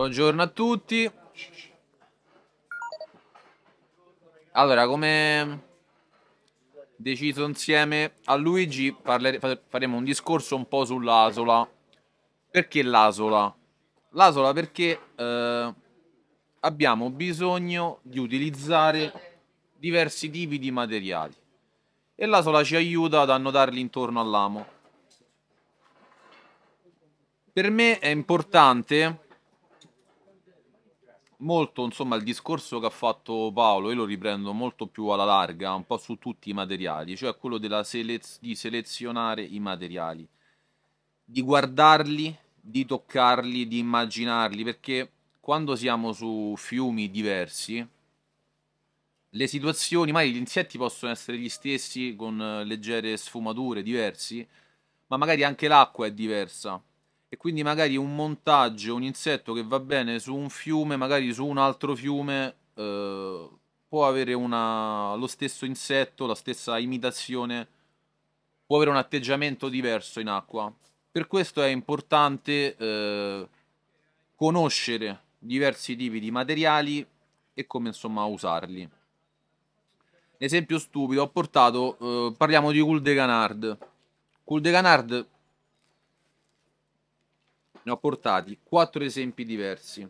Buongiorno a tutti. Allora, come deciso insieme a Luigi, parlere- faremo un discorso un po' sull'Asola. Perché l'Asola? L'Asola perché eh, abbiamo bisogno di utilizzare diversi tipi di materiali e l'Asola ci aiuta ad annodarli intorno all'amo. Per me è importante molto insomma il discorso che ha fatto Paolo, io lo riprendo molto più alla larga, un po' su tutti i materiali, cioè quello selez- di selezionare i materiali, di guardarli, di toccarli, di immaginarli, perché quando siamo su fiumi diversi, le situazioni, magari gli insetti possono essere gli stessi con eh, leggere sfumature diversi, ma magari anche l'acqua è diversa e quindi magari un montaggio, un insetto che va bene su un fiume, magari su un altro fiume, eh, può avere una, lo stesso insetto, la stessa imitazione, può avere un atteggiamento diverso in acqua. Per questo è importante eh, conoscere diversi tipi di materiali e come insomma usarli. Esempio stupido, ho portato, eh, parliamo di Cool de Canard. Cool de Canard ne ho portati quattro esempi diversi.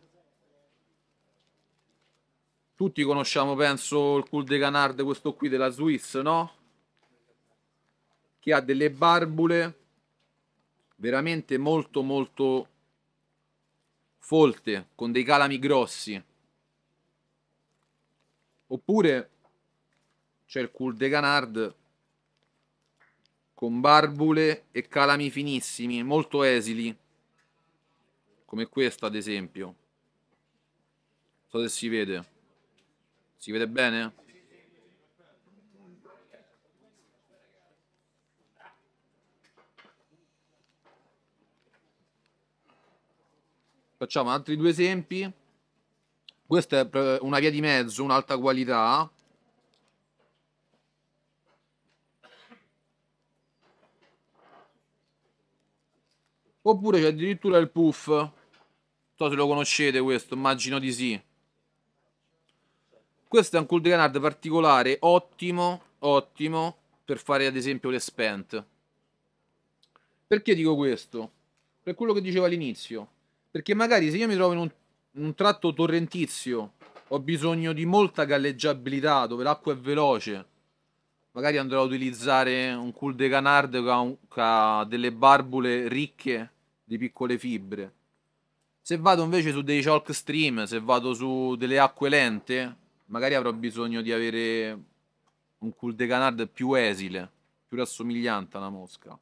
Tutti conosciamo, penso, il Cool de Canard, questo qui della Swiss, no? Che ha delle barbule veramente molto molto folte, con dei calami grossi. Oppure c'è il Cool de Canard con barbule e calami finissimi, molto esili, come questa ad esempio. Non so se si vede. Si vede bene? Facciamo altri due esempi. Questa è una via di mezzo, un'alta qualità, oppure c'è addirittura il puff so se lo conoscete questo, immagino di sì. Questo è un cool grenade particolare, ottimo, ottimo, per fare ad esempio le spent. Perché dico questo? Per quello che dicevo all'inizio. Perché magari se io mi trovo in un, in un tratto torrentizio, ho bisogno di molta galleggiabilità, dove l'acqua è veloce, magari andrò a utilizzare un cool de canard che ha, delle barbule ricche di piccole fibre se vado invece su dei chalk stream, se vado su delle acque lente, magari avrò bisogno di avere un cul de canard più esile, più rassomigliante alla mosca.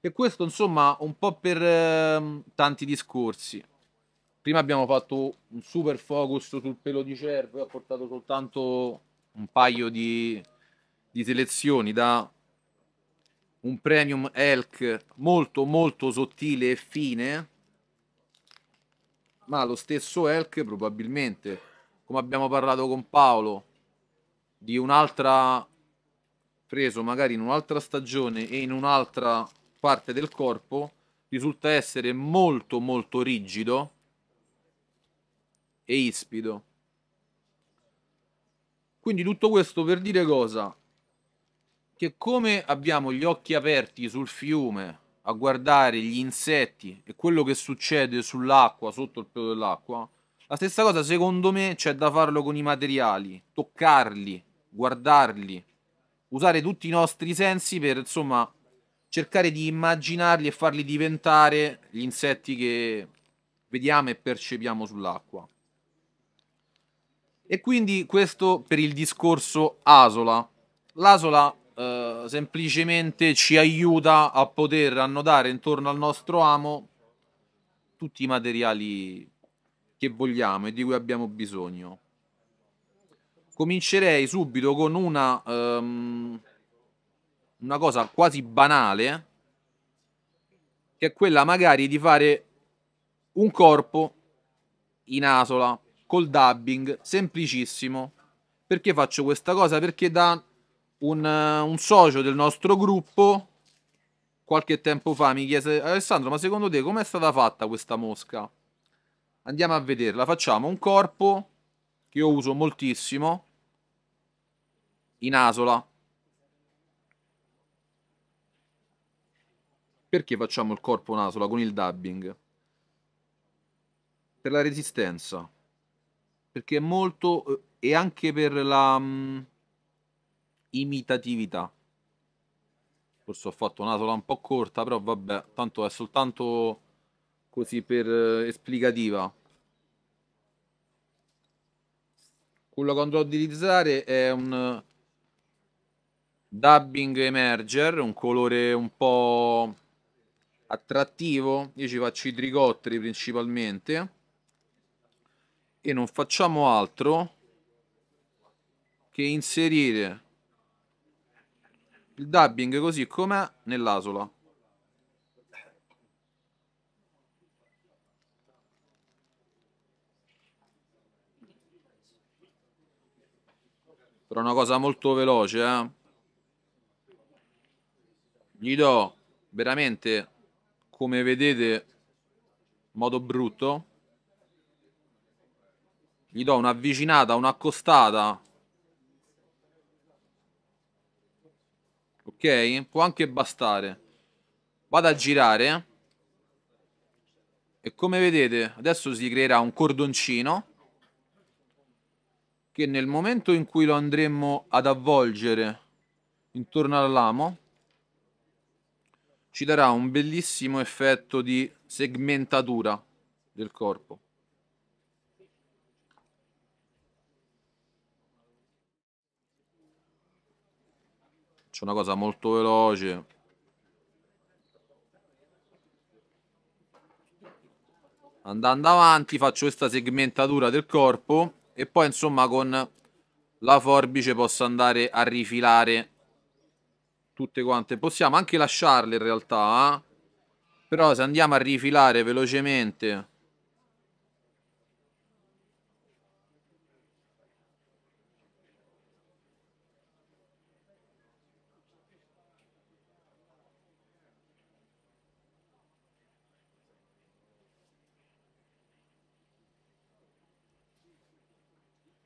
E questo insomma un po' per eh, tanti discorsi. Prima abbiamo fatto un super focus sul pelo di cervo, io ho portato soltanto un paio di, di selezioni da un premium elk molto molto sottile e fine ma lo stesso Elk probabilmente, come abbiamo parlato con Paolo, di un'altra preso magari in un'altra stagione e in un'altra parte del corpo, risulta essere molto molto rigido e ispido. Quindi tutto questo per dire cosa? Che come abbiamo gli occhi aperti sul fiume a guardare gli insetti e quello che succede sull'acqua, sotto il pelo dell'acqua, la stessa cosa secondo me c'è da farlo con i materiali, toccarli, guardarli, usare tutti i nostri sensi per insomma cercare di immaginarli e farli diventare gli insetti che vediamo e percepiamo sull'acqua. E quindi questo per il discorso Asola. L'Asola eh, semplicemente ci aiuta a poter annodare intorno al nostro amo tutti i materiali che vogliamo e di cui abbiamo bisogno. Comincerei subito con una, um, una cosa quasi banale, che è quella magari di fare un corpo in asola col dubbing, semplicissimo. Perché faccio questa cosa? Perché da un, eh, un socio del nostro gruppo qualche tempo fa mi chiese Alessandro ma secondo te com'è stata fatta questa mosca? Andiamo a vederla, facciamo un corpo che io uso moltissimo in asola. Perché facciamo il corpo in asola con il dubbing? Per la resistenza. Perché è molto... Eh, e anche per la... Mm, imitatività. Forse ho fatto una sola un po' corta, però vabbè, tanto è soltanto così per eh, esplicativa. Quello che andrò a utilizzare è un eh, dubbing emerger, un colore un po' attrattivo. Io ci faccio i tricotteri principalmente. E non facciamo altro che inserire il dubbing così com'è nell'asola. Però è una cosa molto veloce, eh. Gli do veramente, come vedete, modo brutto. Gli do un'avvicinata, un'accostata ok? Può anche bastare. Vado a girare. E come vedete, adesso si creerà un cordoncino che nel momento in cui lo andremo ad avvolgere intorno all'amo ci darà un bellissimo effetto di segmentatura del corpo. faccio una cosa molto veloce andando avanti faccio questa segmentatura del corpo e poi insomma con la forbice posso andare a rifilare tutte quante possiamo anche lasciarle in realtà eh? però se andiamo a rifilare velocemente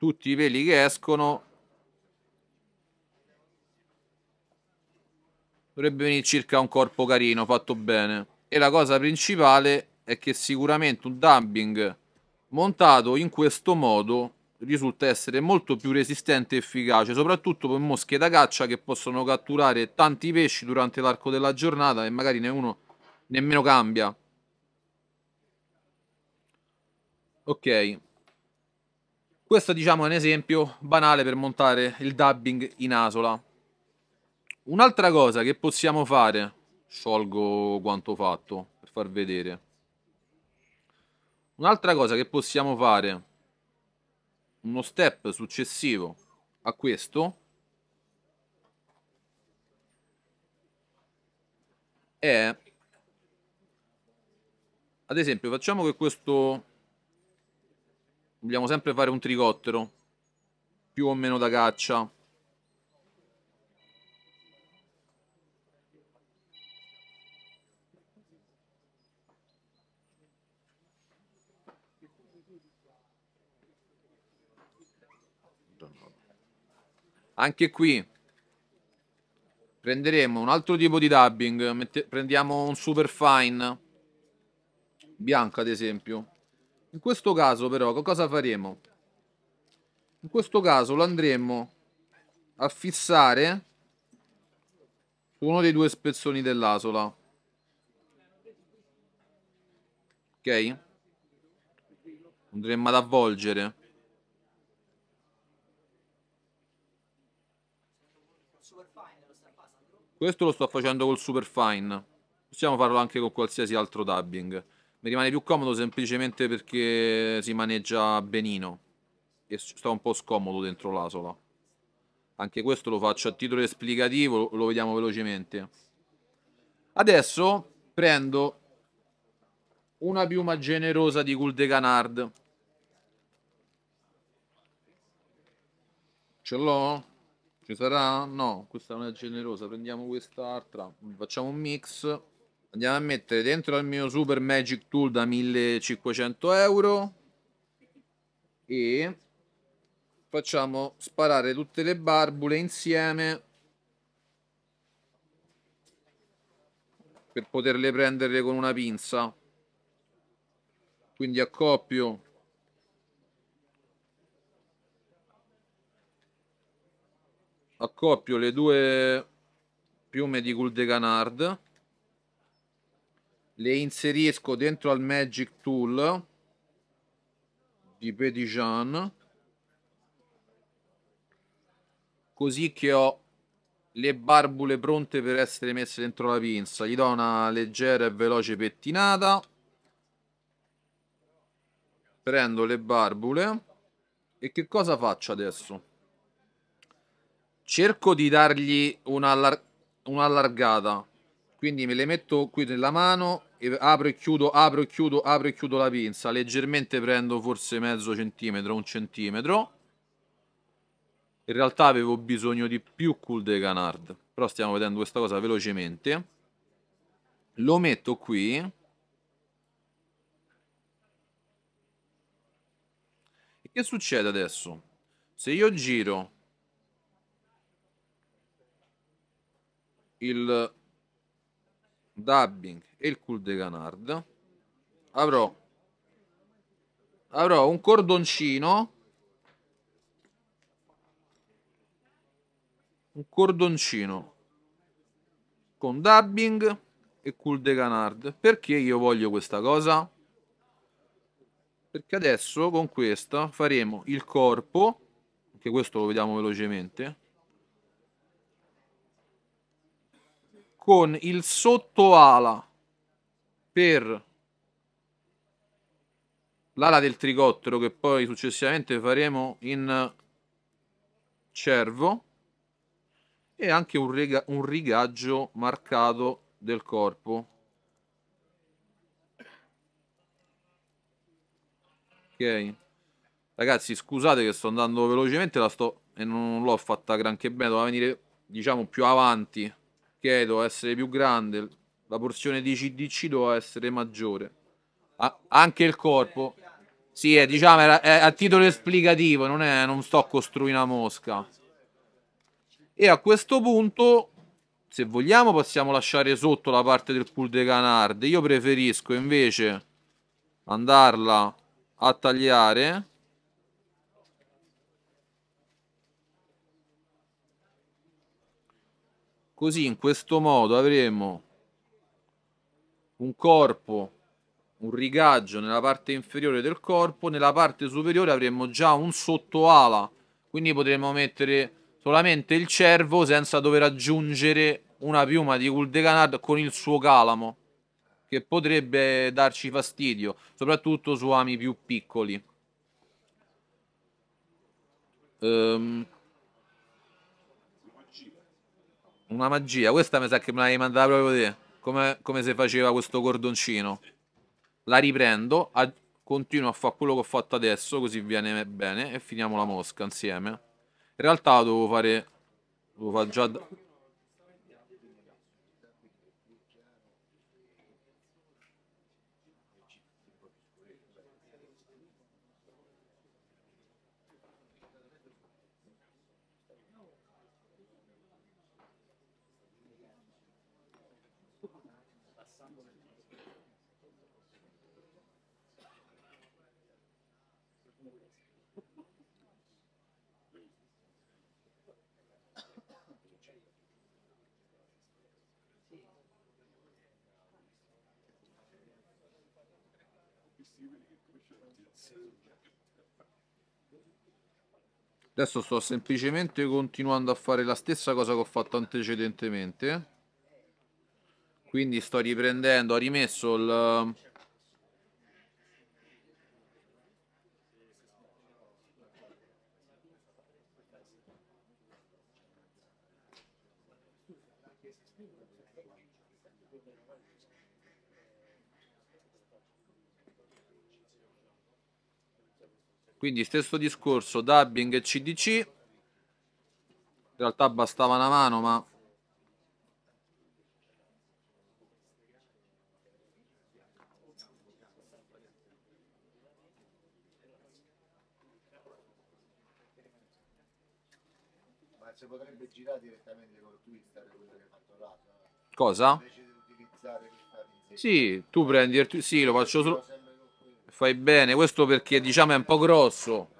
tutti i peli che escono dovrebbe venire circa un corpo carino fatto bene e la cosa principale è che sicuramente un dubbing montato in questo modo risulta essere molto più resistente e efficace, soprattutto per mosche da caccia che possono catturare tanti pesci durante l'arco della giornata e magari ne uno nemmeno cambia. Ok. Questo diciamo è un esempio banale per montare il dubbing in Asola. Un'altra cosa che possiamo fare, sciolgo quanto fatto per far vedere. Un'altra cosa che possiamo fare, uno step successivo a questo, è, ad esempio, facciamo che questo Vogliamo sempre fare un tricottero. Più o meno da caccia. Anche qui prenderemo un altro tipo di dubbing. prendiamo un super fine bianco ad esempio. In questo caso però cosa faremo? In questo caso lo andremo a fissare su uno dei due spezzoni dell'asola. Ok? Andremo ad avvolgere. Questo lo sto facendo col Superfine. Possiamo farlo anche con qualsiasi altro dubbing. Mi rimane più comodo semplicemente perché si maneggia benino e sto un po' scomodo dentro l'asola. Anche questo lo faccio a titolo esplicativo, lo vediamo velocemente. Adesso prendo una piuma generosa di de Canard Ce l'ho? Ci sarà? No, questa non è generosa. Prendiamo quest'altra. Facciamo un mix andiamo a mettere dentro al mio Super Magic Tool da 1500 euro e facciamo sparare tutte le barbule insieme per poterle prendere con una pinza quindi accoppio accoppio le due piume di Guldeganard le inserisco dentro al Magic Tool di Pedijan così che ho le barbule pronte per essere messe dentro la pinza gli do una leggera e veloce pettinata prendo le barbule e che cosa faccio adesso? cerco di dargli un'allargata allar- quindi me le metto qui nella mano e apro e chiudo, apro e chiudo, apro e chiudo la pinza, leggermente prendo forse mezzo centimetro, un centimetro. In realtà avevo bisogno di più cool de canard, però stiamo vedendo questa cosa velocemente. Lo metto qui. E che succede adesso? Se io giro il Dubbing e il cool de canard avrò, avrò un cordoncino un cordoncino con dubbing e cool de canard perché io voglio questa cosa perché adesso con questa faremo il corpo anche questo lo vediamo velocemente con il sottoala per l'ala del tricottero che poi successivamente faremo in cervo e anche un, riga un rigaggio marcato del corpo ok ragazzi scusate che sto andando velocemente la sto e non l'ho fatta granché bene doveva venire diciamo più avanti che doveva essere più grande, la porzione di CDC doveva essere maggiore. Ah, anche il corpo. Sì, è, eh, diciamo, è, è eh, a titolo esplicativo, non, è, non sto a costruire una mosca. E a questo punto, se vogliamo, possiamo lasciare sotto la parte del pool de canard. Io preferisco invece andarla a tagliare Così in questo modo avremo un corpo, un rigaggio nella parte inferiore del corpo, nella parte superiore avremo già un sottoala, quindi potremo mettere solamente il cervo senza dover aggiungere una piuma di Guldeganard con il suo calamo, che potrebbe darci fastidio, soprattutto su ami più piccoli. Um, Una magia. Questa mi sa che me l'hai mandata proprio te. Come, come si faceva questo cordoncino. La riprendo. A, continuo a fare quello che ho fatto adesso. Così viene bene. E finiamo la mosca insieme. In realtà devo fare... Devo fare già... Adesso sto semplicemente continuando a fare la stessa cosa che ho fatto antecedentemente. Quindi sto riprendendo, ho rimesso il... Quindi stesso discorso, dubbing e CDC. In realtà bastava una mano, ma... Ma potrebbe girare direttamente con Twitter quello che ha fatto l'altro. Cioè, Cosa? Sì, tu prendi il... Sì, lo faccio solo fai bene, questo perché diciamo è un po' grosso,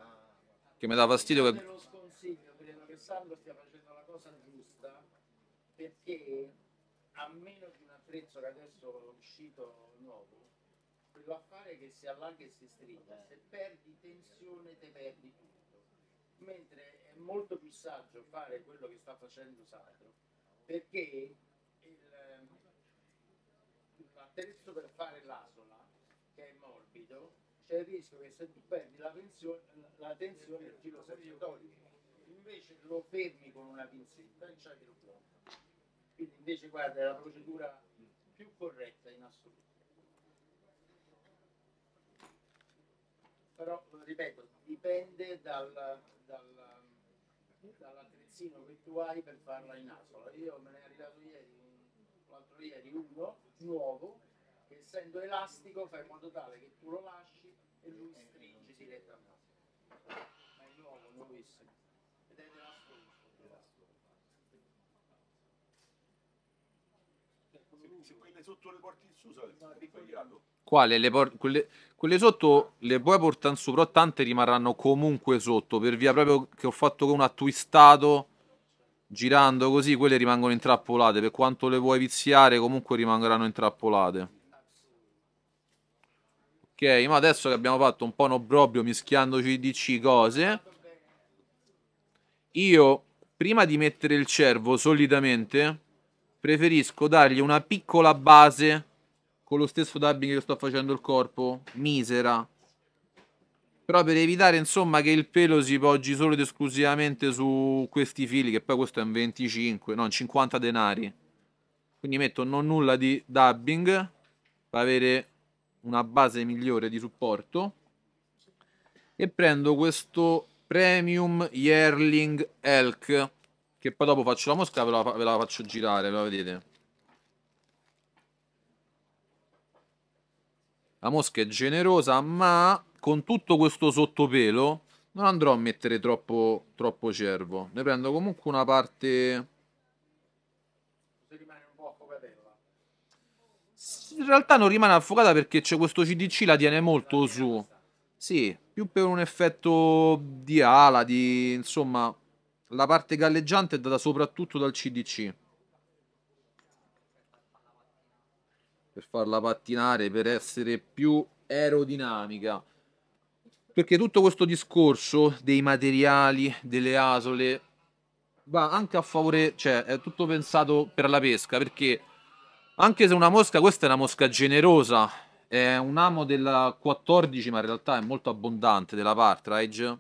che mi dà fastidio che... Te lo sconsiglio, credo che Sandro stia facendo la cosa giusta, perché a meno di un attrezzo che adesso è uscito nuovo, quell'affare che si allarga e si stringa, se perdi tensione te perdi tutto, mentre è molto più saggio fare quello che sta facendo Sandro, perché il, ehm, l'attrezzo per fare l'asola che è morbido, c'è il rischio che se tu perdi la, pensione, la tensione il filo serpitoide. Invece lo fermi con una pinzetta e c'hai lo blocco. Quindi invece guarda è la procedura più corretta in assoluto. Però, ripeto, dipende dal, dal dall'attrezzino che tu hai per farla in asola. Io me ne è arrivato ieri, l'altro ieri uno nuovo che essendo elastico fa in modo tale che tu lo lasci e lui stringe direttamente. Ma è nuovo, nuovissimo. Ed è della Se quelle sotto le porti in su, quale le por- quelle, quelle, sotto le puoi portare in su, però tante rimarranno comunque sotto per via proprio che ho fatto con un twistato girando così, quelle rimangono intrappolate. Per quanto le vuoi viziare, comunque rimarranno intrappolate. Ok, ma adesso che abbiamo fatto un po' un obbrobrio mischiandoci DC cose, io prima di mettere il cervo solitamente preferisco dargli una piccola base con lo stesso dubbing che sto facendo il corpo, misera. Però per evitare insomma che il pelo si poggi solo ed esclusivamente su questi fili, che poi questo è un 25, no, 50 denari. Quindi metto non nulla di dubbing per avere una base migliore di supporto e prendo questo Premium Yearling Elk che poi dopo faccio la mosca ve la, ve la faccio girare, ve la vedete. La mosca è generosa, ma con tutto questo sottopelo non andrò a mettere troppo, troppo cervo. Ne prendo comunque una parte in realtà non rimane affogata perché c'è questo CDC, la tiene molto su. Sì, più per un effetto di ala, di insomma, la parte galleggiante è data soprattutto dal CDC. Per farla pattinare, per essere più aerodinamica. Perché tutto questo discorso dei materiali, delle asole, va anche a favore, cioè è tutto pensato per la pesca, perché anche se una mosca, questa è una mosca generosa, è un amo della 14, ma in realtà è molto abbondante, della partridge.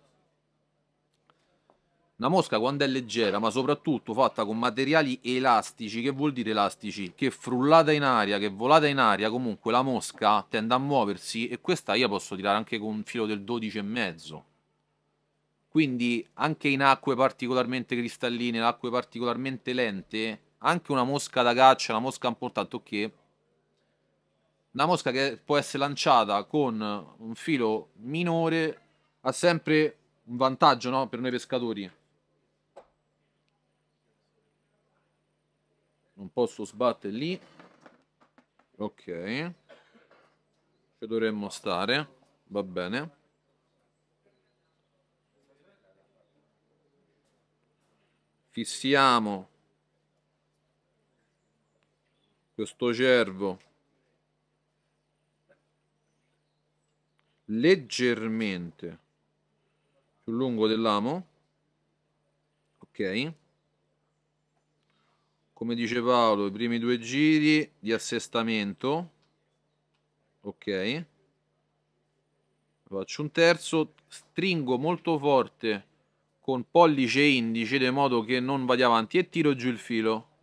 Una mosca quando è leggera, ma soprattutto fatta con materiali elastici, che vuol dire elastici? Che frullata in aria, che volata in aria, comunque la mosca tende a muoversi e questa io posso tirare anche con un filo del 12,5. Quindi anche in acque particolarmente cristalline, in acque particolarmente lente, anche una mosca da caccia, una mosca importante, ok. Una mosca che può essere lanciata con un filo minore ha sempre un vantaggio no? per noi pescatori. Non posso sbattere lì. Ok. Ci dovremmo stare. Va bene. Fissiamo questo cervo leggermente più lungo dell'amo ok come dice Paolo i primi due giri di assestamento ok faccio un terzo stringo molto forte con pollice e indice di modo che non vada avanti e tiro giù il filo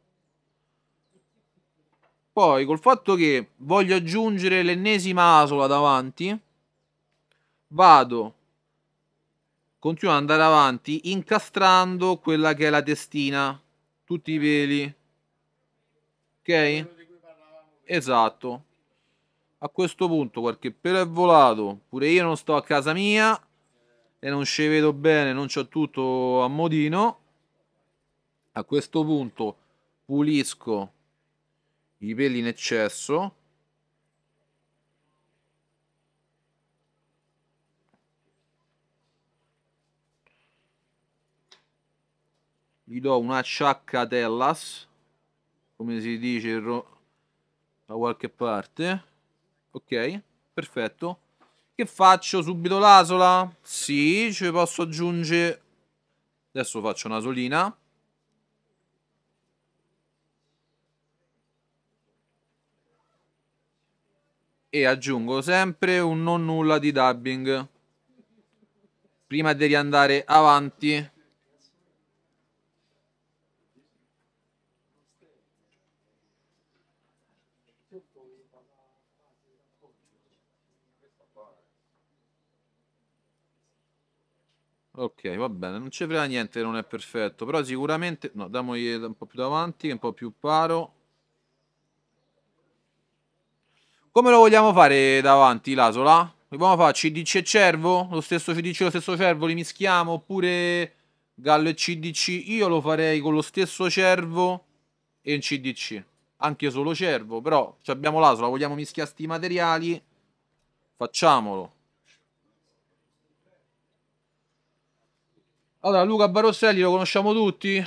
poi col fatto che voglio aggiungere l'ennesima asola davanti, vado, continuo ad andare avanti, incastrando quella che è la testina, tutti i peli. Ok? Esatto. A questo punto qualche pelo è volato, pure io non sto a casa mia e non ci vedo bene, non c'ho tutto a modino. A questo punto pulisco i peli in eccesso gli do una ciaccatellas come si dice da qualche parte ok perfetto che faccio subito l'asola? Sì, ci posso aggiungere adesso faccio una solina e aggiungo sempre un non nulla di dubbing prima di riandare avanti Ok, va bene, non ci frega niente, non è perfetto, però sicuramente, no, damogli un po' più davanti, un po' più paro. Come lo vogliamo fare davanti l'Asola? Vogliamo fare CDC e Cervo? Lo stesso CDC e lo stesso Cervo li mischiamo? Oppure Gallo e CDC? Io lo farei con lo stesso Cervo e il CDC. Anche solo Cervo, però abbiamo l'Asola, vogliamo mischiare sti materiali? Facciamolo. Allora, Luca Barosselli lo conosciamo tutti.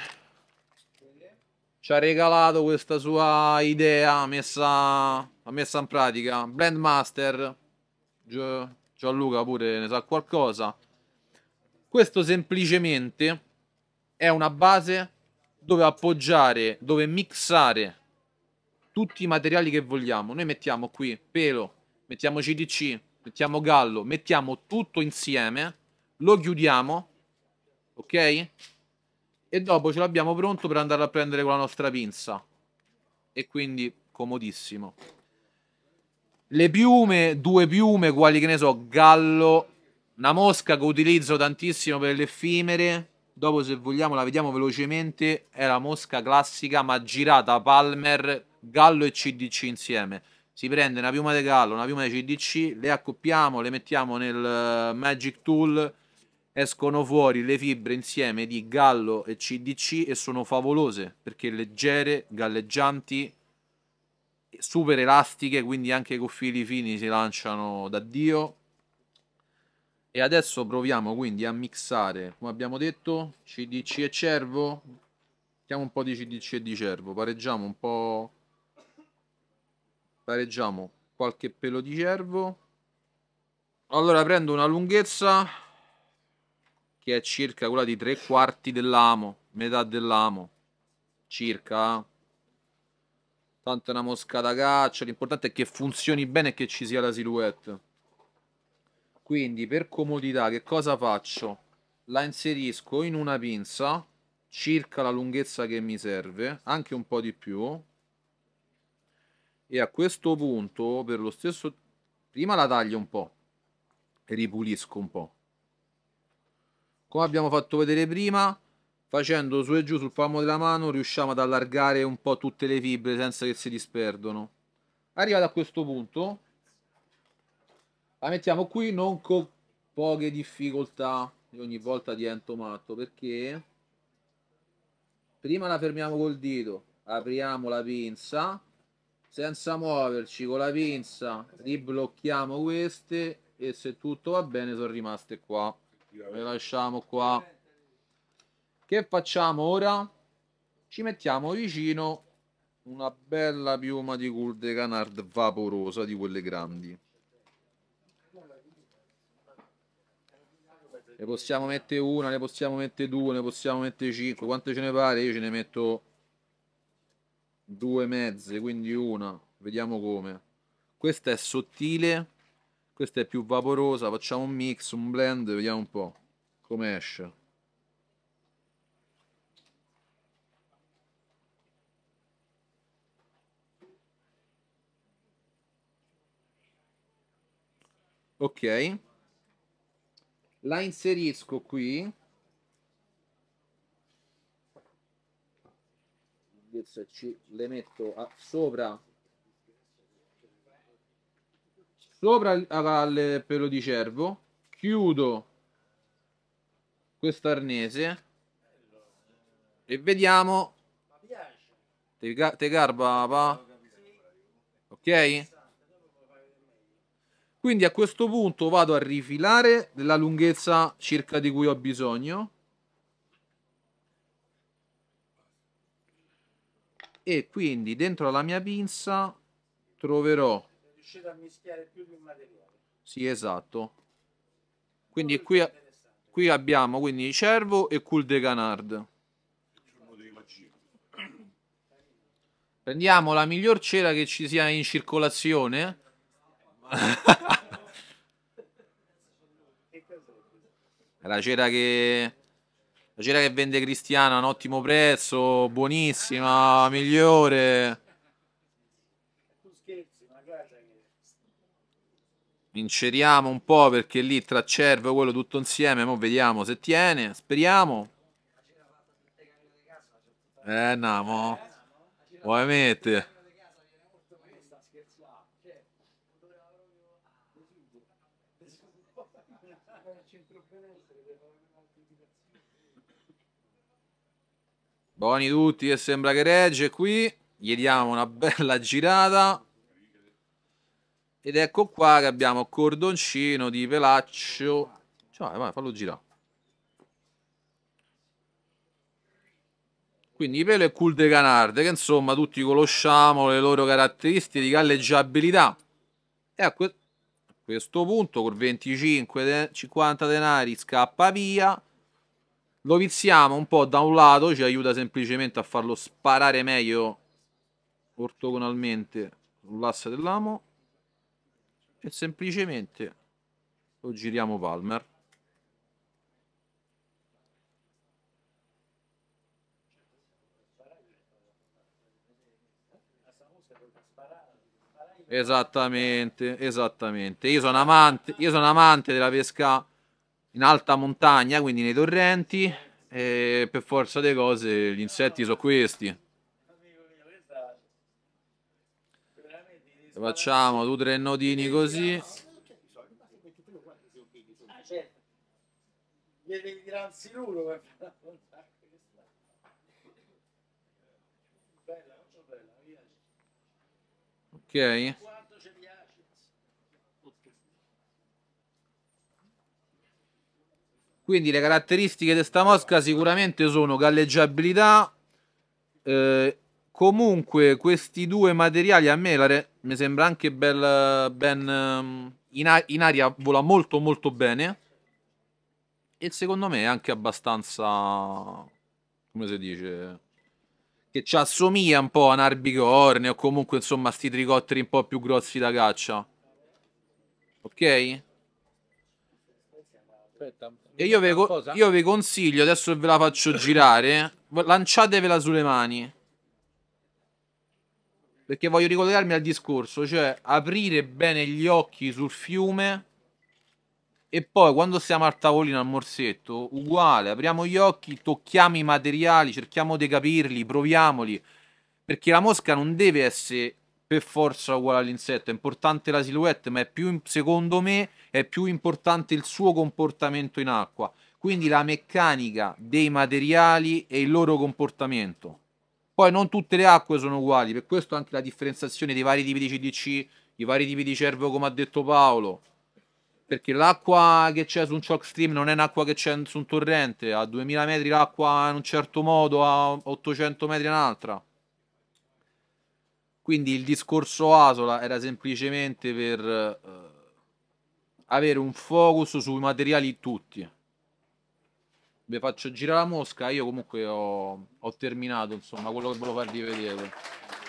Ci ha regalato questa sua idea messa l'ha messa in pratica. Blend Master Gianluca pure ne sa qualcosa. Questo semplicemente è una base dove appoggiare, dove mixare tutti i materiali che vogliamo. Noi mettiamo qui pelo, mettiamo CDC, mettiamo gallo, mettiamo tutto insieme, lo chiudiamo, ok? E dopo ce l'abbiamo pronto per andare a prendere con la nostra pinza. E quindi comodissimo le piume, due piume, quali che ne so, gallo, una mosca che utilizzo tantissimo per le effimere. Dopo, se vogliamo, la vediamo velocemente. È la mosca classica, ma girata Palmer, gallo e CDC insieme. Si prende una piuma di gallo, una piuma di CDC, le accoppiamo, le mettiamo nel eh, Magic Tool. Escono fuori le fibre insieme di gallo e CDC e sono favolose perché leggere, galleggianti, super elastiche, quindi anche i confili fini si lanciano da Dio. E adesso proviamo quindi a mixare, come abbiamo detto, CDC e cervo. Mettiamo un po' di CDC e di cervo, pareggiamo un po'... Pareggiamo qualche pelo di cervo. Allora prendo una lunghezza che è circa quella di tre quarti dell'amo, metà dell'amo, circa eh tanto è una mosca da caccia, l'importante è che funzioni bene e che ci sia la silhouette. Quindi per comodità che cosa faccio? La inserisco in una pinza, circa la lunghezza che mi serve, anche un po' di più. E a questo punto, per lo stesso... Prima la taglio un po' e ripulisco un po'. Come abbiamo fatto vedere prima, facendo su e giù sul palmo della mano riusciamo ad allargare un po' tutte le fibre senza che si disperdono arrivato a questo punto la mettiamo qui non con poche difficoltà io ogni volta divento matto perché prima la fermiamo col dito apriamo la pinza senza muoverci con la pinza riblocchiamo queste e se tutto va bene sono rimaste qua le lasciamo qua che facciamo ora? Ci mettiamo vicino una bella piuma di Canard vaporosa di quelle grandi. Ne possiamo mettere una, ne possiamo mettere due, ne possiamo mettere cinque, quante ce ne pare? Io ce ne metto due mezze, quindi una, vediamo come. Questa è sottile, questa è più vaporosa, facciamo un mix, un blend, vediamo un po' come esce. ok la inserisco qui ci le metto a, sopra sopra al pelo di cervo chiudo quest'arnese e vediamo te, garba pa? ok quindi a questo punto vado a rifilare la lunghezza circa di cui ho bisogno. E quindi dentro la mia pinza troverò... Riuscite a mischiare più di un materiale. Sì, esatto. Quindi qui, qui abbiamo quindi cervo e cul de canard. Prendiamo la miglior cera che ci sia in circolazione. la cera che la cera che vende Cristiano a un ottimo prezzo, buonissima, migliore. Vinceriamo un po' perché lì tra cervo e quello tutto insieme, mo vediamo se tiene, speriamo. Eh no, mo. Vuoi mettere? Buoni tutti e sembra che regge qui. Gli diamo una bella girata. Ed ecco qua che abbiamo cordoncino di pelaccio. Cioè, vai, fallo girare. Quindi Pelo e Cool de Canarde, che insomma tutti conosciamo le loro caratteristiche di galleggiabilità. E a, questo punto, con 25 50 denari, scappa via. Lo viziamo un po' da un lato, ci aiuta semplicemente a farlo sparare meglio ortogonalmente sull'asse dell'amo e semplicemente lo giriamo Palmer. Esattamente, esattamente. Io sono amante, io sono amante della pesca in alta montagna, quindi nei torrenti, e per forza delle cose gli insetti sono questi. Facciamo due o tre nodini così. Ok. Quindi le caratteristiche di questa mosca sicuramente sono galleggiabilità. Eh, comunque questi due materiali a me re- mi sembra anche bel, ben ehm, in, a- in, aria vola molto molto bene. E secondo me è anche abbastanza. come si dice? Che ci assomiglia un po' a un arbicorne o comunque insomma a sti tricotteri un po' più grossi da caccia. Ok? Aspetta, e io ve, io vi consiglio, adesso ve la faccio girare, eh, lanciatevela sulle mani. Perché voglio ricollegarmi al discorso, cioè aprire bene gli occhi sul fiume e poi quando siamo al tavolino al morsetto, uguale, apriamo gli occhi, tocchiamo i materiali, cerchiamo di capirli, proviamoli, perché la mosca non deve essere per forza uguale all'insetto. È importante la silhouette, ma è più, secondo me è più importante il suo comportamento in acqua. Quindi la meccanica dei materiali e il loro comportamento. Poi non tutte le acque sono uguali, per questo anche la differenziazione dei vari tipi di CDC, i vari tipi di cervo, come ha detto Paolo. Perché l'acqua che c'è su un chalk stream non è un'acqua che c'è su un torrente, a 2000 metri l'acqua in un certo modo, a 800 metri in un'altra. Quindi il discorso Asola era semplicemente per eh, avere un focus sui materiali tutti. Vi faccio girare la mosca, io comunque ho, ho terminato insomma quello che volevo farvi vedere.